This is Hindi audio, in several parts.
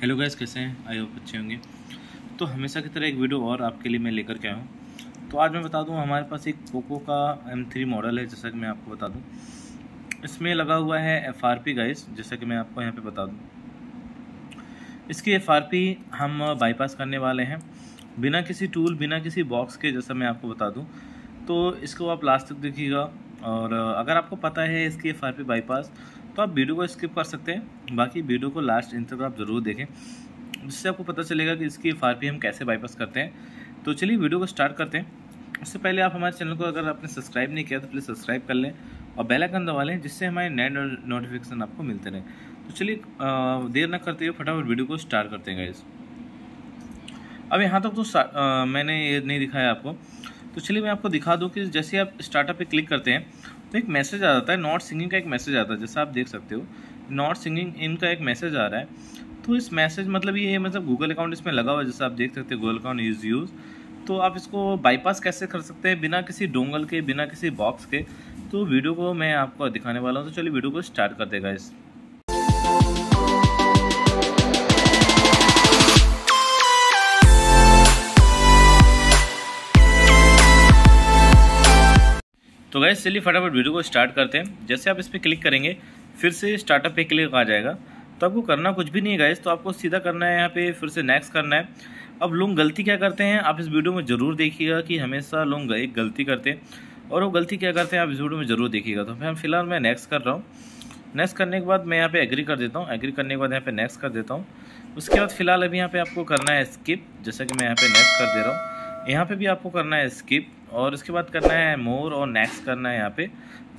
हेलो गैस कैसे हैं आई होप अच्छे होंगे तो हमेशा की तरह एक वीडियो और आपके लिए मैं लेकर के आया हूँ तो आज मैं बता दूँ हमारे पास एक पोको का एम थ्री मॉडल है जैसा कि मैं आपको बता दूँ इसमें लगा हुआ है एफ आर पी गैस जैसा कि मैं आपको यहाँ पर बता दूँ इसकी एफ आर पी हम बाईपास करने वाले हैं बिना किसी टूल बिना किसी बॉक्स के जैसा मैं आपको बता दूँ तो इसको आप लास्ट तक देखिएगा और अगर आपको पता है इसकी एफ आर पी बाईपास तो आप वीडियो को स्किप कर सकते हैं बाकी वीडियो को लास्ट इन तक आप ज़रूर देखें जिससे आपको पता चलेगा कि इसकी एफ हम कैसे बाईपास करते हैं तो चलिए वीडियो को स्टार्ट करते हैं उससे पहले आप हमारे चैनल को अगर आपने सब्सक्राइब नहीं किया तो प्लीज़ सब्सक्राइब कर लें और बेल आइकन दबा लें जिससे हमारे नए नोटिफिकेशन आपको मिलते रहें तो चलिए देर ना करते हुए फटाफट वीडियो को स्टार्ट करते हैं गाइज़ अब यहाँ तक तो, तो आ, मैंने ये नहीं दिखाया आपको तो चलिए मैं आपको दिखा दूँ कि जैसे आप स्टार्टअप पे क्लिक करते हैं तो एक मैसेज आ जाता है नॉट सिंगिंग का एक मैसेज आता है जैसा आप देख सकते हो नॉट सिंगिंग इनका एक मैसेज आ रहा है तो इस मैसेज मतलब ये मतलब गूगल अकाउंट इसमें लगा हुआ है जैसा आप देख सकते हो गूगल अकाउंट इज़ यूज़ तो आप इसको बाईपास कैसे कर सकते हैं बिना किसी डोंगल के बिना किसी बॉक्स के तो वीडियो को मैं आपको दिखाने वाला हूँ तो चलिए वीडियो को स्टार्ट कर देगा इस तो गैस चलिए फटाफट वीडियो को स्टार्ट करते हैं जैसे आप इस पर क्लिक करेंगे फिर से स्टार्टअप पे क्लिक आ जाएगा तो आपको करना कुछ भी नहीं है गैस तो आपको सीधा करना है यहाँ पे फिर से नेक्स्ट करना है अब लोग गलती क्या करते हैं आप इस वीडियो में ज़रूर देखिएगा कि हमेशा लोग एक गलती करते हैं और वो गलती क्या करते हैं आप इस वीडियो में ज़रूर देखिएगा तो फिर फिलहाल मैं नेक्स्ट कर रहा हूँ नेक्स्ट करने के बाद मैं यहाँ पे एग्री कर देता हूँ एग्री करने के बाद यहाँ पे नेक्स्ट कर देता हूँ उसके बाद फिलहाल अभी यहाँ पे आपको करना है स्किप जैसा कि मैं यहाँ पे नेक्स्ट कर दे रहा हूँ यहाँ पे भी आपको करना है स्किप और इसके बाद करना है मोर और नेक्स्ट करना है यहाँ पे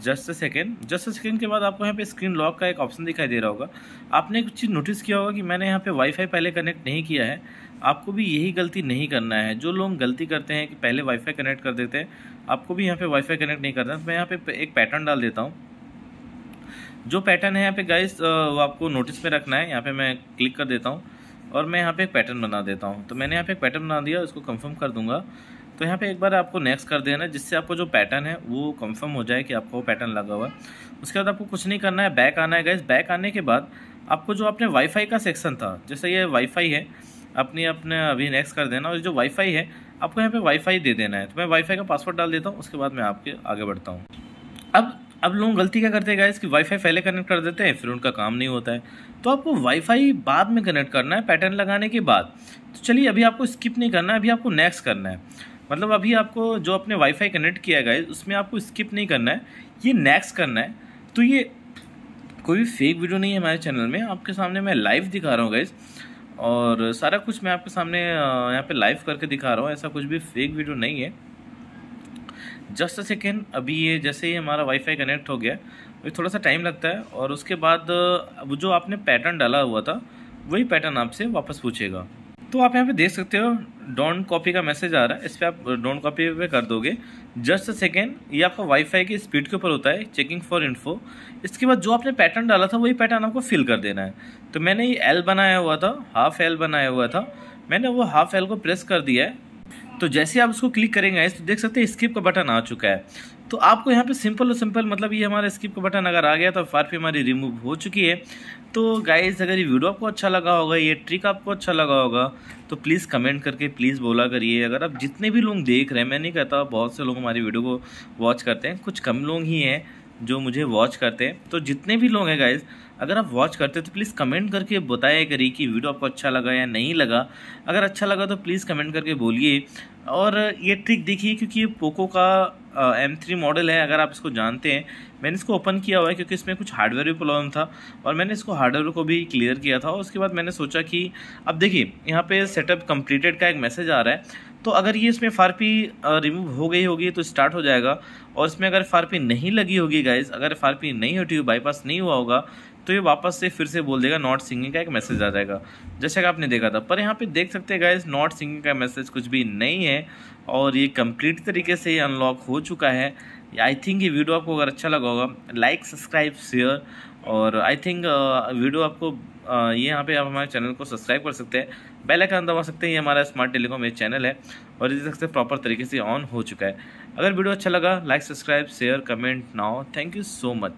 just a second just a second के बाद आपको यहाँ पे स्क्रीन लॉक का एक ऑप्शन दिखाई दे रहा होगा आपने कुछ चीज़ नोटिस किया होगा कि मैंने यहाँ पे वाईफाई पहले कनेक्ट नहीं किया है आपको भी यही गलती नहीं करना है जो लोग गलती करते हैं कि पहले वाईफाई कनेक्ट कर देते हैं आपको भी यहाँ पे वाईफाई कनेक्ट नहीं करना मैं यहाँ पे एक पैटर्न डाल देता हूँ जो पैटर्न है यहाँ पे गाइस वो आपको नोटिस में रखना है यहाँ पे मैं क्लिक कर देता हूँ और मैं यहाँ पे एक पैटर्न बना देता हूँ तो मैंने यहाँ पे एक पैटर्न बना दिया उसको कंफर्म कर दूंगा तो यहाँ पे एक बार आपको नेक्स्ट कर देना जिससे आपको जो पैटर्न है वो कंफर्म हो जाए कि आपको वो पैटर्न लगा हुआ है उसके बाद आपको कुछ नहीं करना है बैक आना है इस बैक आने के बाद आपको जो आपने वाईफाई का सेक्शन था जैसे ये वाईफाई है अपने अपने अभी नेक्स्ट कर देना और जो वाईफाई है आपको यहाँ पे वाईफाई दे देना है तो मैं वाईफाई का पासवर्ड डाल देता हूँ उसके बाद मैं आपके आगे बढ़ता हूँ अब अब लोग गलती क्या करते हैं गाइस कि वाईफाई पहले कनेक्ट कर देते हैं फिर उनका काम नहीं होता है तो आपको वाईफाई बाद में कनेक्ट करना है पैटर्न लगाने के बाद तो चलिए अभी आपको स्किप नहीं करना है अभी आपको नेक्स्ट करना है मतलब अभी आपको जो आपने वाईफाई कनेक्ट किया है गाइस उसमें आपको स्किप नहीं करना है ये नेक्स्ट करना है तो ये कोई भी फेक वीडियो नहीं है हमारे चैनल में आपके सामने मैं लाइव दिखा रहा हूँ गाइज़ और सारा कुछ मैं आपके सामने यहाँ पर लाइव करके दिखा रहा हूँ ऐसा कुछ भी फेक वीडियो नहीं है जस्ट अ सेकेंड अभी ये जैसे ही हमारा वाईफाई कनेक्ट हो गया अभी थोड़ा सा टाइम लगता है और उसके बाद वो जो आपने पैटर्न डाला हुआ था वही पैटर्न आपसे वापस पूछेगा तो आप यहाँ पे देख सकते हो डोंट कॉपी का मैसेज आ रहा है इस पर आप डोंट कॉपी पे कर दोगे जस्ट अ सेकेंड ये आपका वाईफाई की स्पीड के ऊपर होता है चेकिंग फॉर इन्फो इसके बाद जो आपने पैटर्न डाला था वही पैटर्न आपको फिल कर देना है तो मैंने ये एल बनाया हुआ था हाफ एल बनाया हुआ था मैंने वो हाफ एल को प्रेस कर दिया है तो जैसे आप उसको क्लिक करेंगे तो देख सकते हैं स्किप का बटन आ चुका है तो आपको यहाँ पे सिंपल और सिंपल मतलब ये हमारा स्किप का बटन अगर आ गया तो फार पे हमारी रिमूव हो चुकी है तो गाइज अगर ये वीडियो आपको अच्छा लगा होगा ये ट्रिक आपको अच्छा लगा होगा तो प्लीज़ कमेंट करके प्लीज़ बोला करिए अगर आप जितने भी लोग देख रहे हैं मैं नहीं कहता बहुत से लोग हमारी वीडियो को वॉच करते हैं कुछ कम लोग ही हैं जो मुझे वॉच करते हैं तो जितने भी लोग हैं गाइज़ अगर आप वॉच करते तो प्लीज़ कमेंट करके बताया करिए कि वीडियो आपको अच्छा लगा या नहीं लगा अगर अच्छा लगा तो प्लीज़ कमेंट करके बोलिए और ये ट्रिक देखिए क्योंकि ये पोको का एम थ्री मॉडल है अगर आप इसको जानते हैं मैंने इसको ओपन किया हुआ है क्योंकि इसमें कुछ हार्डवेयर भी प्रॉब्लम था और मैंने इसको हार्डवेयर को भी क्लियर किया था और उसके बाद मैंने सोचा कि अब देखिए यहाँ पे सेटअप कंप्लीटेड का एक मैसेज आ रहा है तो अगर ये इसमें फारपी रिमूव हो गई होगी तो स्टार्ट हो जाएगा और इसमें अगर फारपी नहीं लगी होगी गाइज अगर फारपी नहीं होती हुई बाईपास नहीं हुआ होगा तो ये वापस से फिर से बोल देगा नॉट सिंगिंग का एक मैसेज आ जाएगा जैसे कि आपने देखा था पर यहाँ पे देख सकते हैं गाइज नॉट सिंगिंग का मैसेज कुछ भी नहीं है और ये कंप्लीट तरीके से ये अनलॉक हो चुका है आई थिंक ये वीडियो आपको अगर अच्छा लगा होगा लाइक सब्सक्राइब शेयर और आई थिंक वीडियो आपको uh, ये यहाँ पे आप हमारे चैनल को सब्सक्राइब कर सकते हैं बेल आइकन दबा सकते हैं ये हमारा स्मार्ट टेलीकॉम ये चैनल है और इसी तरह से प्रॉपर तरीके से ऑन हो चुका है अगर वीडियो अच्छा लगा like subscribe share comment now thank you so much